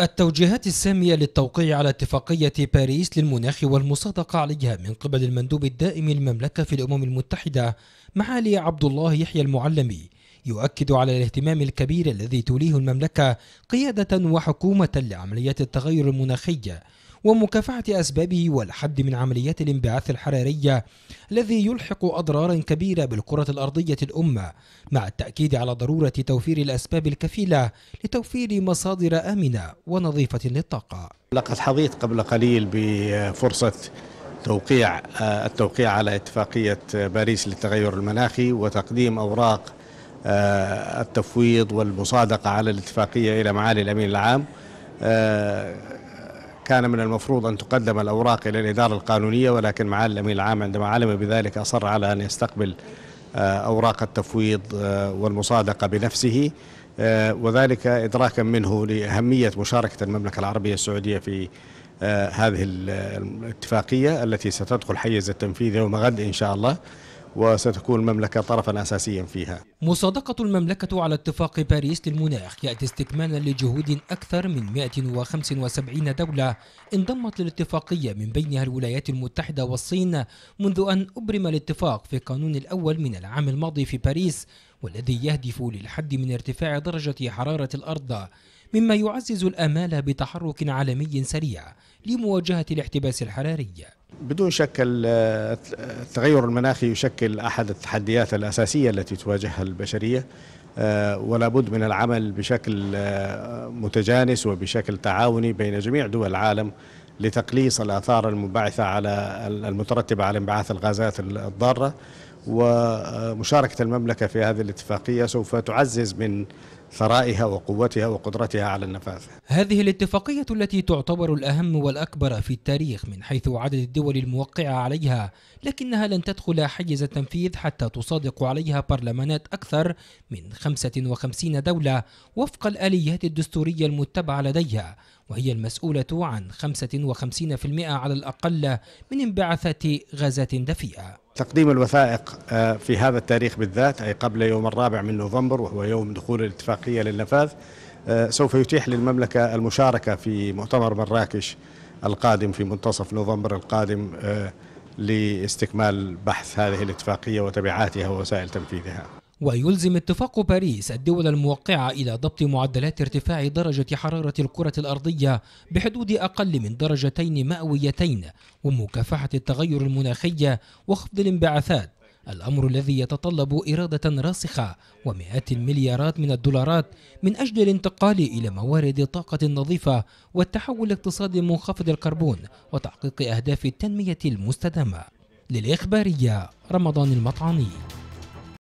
التوجيهات السامية للتوقيع على اتفاقية باريس للمناخ والمصادقة عليها من قبل المندوب الدائم للمملكة في الأمم المتحدة معالي عبد الله يحيى المعلمي يؤكد على الاهتمام الكبير الذي توليه المملكة قيادة وحكومة لعمليات التغير المناخي ومكافحة أسبابه والحد من عمليات الانبعاث الحرارية الذي يلحق أضرارا كبيرة بالكرة الأرضية الأمة مع التأكيد على ضرورة توفير الأسباب الكفيلة لتوفير مصادر آمنة ونظيفة للطاقة لقد حظيت قبل قليل بفرصة توقيع آه، التوقيع على اتفاقية باريس للتغير المناخي وتقديم أوراق آه، التفويض والمصادقة على الاتفاقية إلى معالي الأمين العام آه، كان من المفروض أن تقدم الأوراق إلى الإدارة القانونية ولكن معالي الأمين العام عندما علم بذلك أصر على أن يستقبل آه، أوراق التفويض آه، والمصادقة بنفسه آه، وذلك إدراكا منه لأهمية مشاركة المملكة العربية السعودية في هذه الاتفاقية التي ستدخل حيز التنفيذ يوم غد إن شاء الله وستكون المملكة طرفا أساسيا فيها مصادقة المملكة على اتفاق باريس للمناخ يأتي استكمالا لجهود أكثر من 175 دولة انضمت للاتفاقية من بينها الولايات المتحدة والصين منذ أن أبرم الاتفاق في قانون الأول من العام الماضي في باريس والذي يهدف للحد من ارتفاع درجة حرارة الأرض مما يعزز الآمال بتحرك عالمي سريع لمواجهة الاحتباس الحراري بدون شك التغير المناخي يشكل احد التحديات الاساسيه التي تواجهها البشريه آه، ولا بد من العمل بشكل آه، متجانس وبشكل تعاوني بين جميع دول العالم لتقليص الاثار المنبعثه على المترتبه على انبعاث الغازات الضاره ومشاركه المملكه في هذه الاتفاقيه سوف تعزز من ثرائها وقوتها وقدرتها على النفاذ. هذه الاتفاقية التي تعتبر الأهم والأكبر في التاريخ من حيث عدد الدول الموقعة عليها، لكنها لن تدخل حيز التنفيذ حتى تصادق عليها برلمانات أكثر من 55 دولة وفق الآليات الدستورية المتبعة لديها، وهي المسؤولة عن 55% على الأقل من انبعاثات غازات دفيئة. تقديم الوثائق آه، في هذا التاريخ بالذات أي قبل يوم الرابع من نوفمبر وهو يوم دخول الاتفاقية للنفاذ آه، سوف يتيح للمملكة المشاركة في مؤتمر مراكش القادم في منتصف نوفمبر القادم آه، لاستكمال بحث هذه الاتفاقية وتبعاتها ووسائل تنفيذها ويلزم اتفاق باريس الدول الموقعة إلى ضبط معدلات ارتفاع درجة حرارة الكرة الأرضية بحدود أقل من درجتين مئويتين ومكافحة التغير المناخي وخفض الانبعاثات الأمر الذي يتطلب إرادة راسخة ومئات المليارات من الدولارات من أجل الانتقال إلى موارد طاقة نظيفة والتحول لاقتصاد منخفض الكربون وتحقيق أهداف التنمية المستدامة للإخبارية رمضان المطعمي